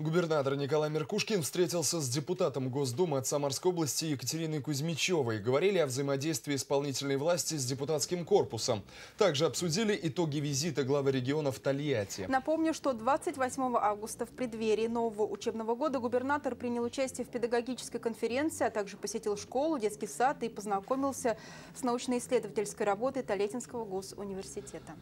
Губернатор Николай Меркушкин встретился с депутатом Госдумы от Самарской области Екатериной Кузьмичевой. Говорили о взаимодействии исполнительной власти с депутатским корпусом. Также обсудили итоги визита главы региона в Тольятти. Напомню, что 28 августа в преддверии нового учебного года губернатор принял участие в педагогической конференции, а также посетил школу, детский сад и познакомился с научно-исследовательской работой Тольяттинского госуниверситета.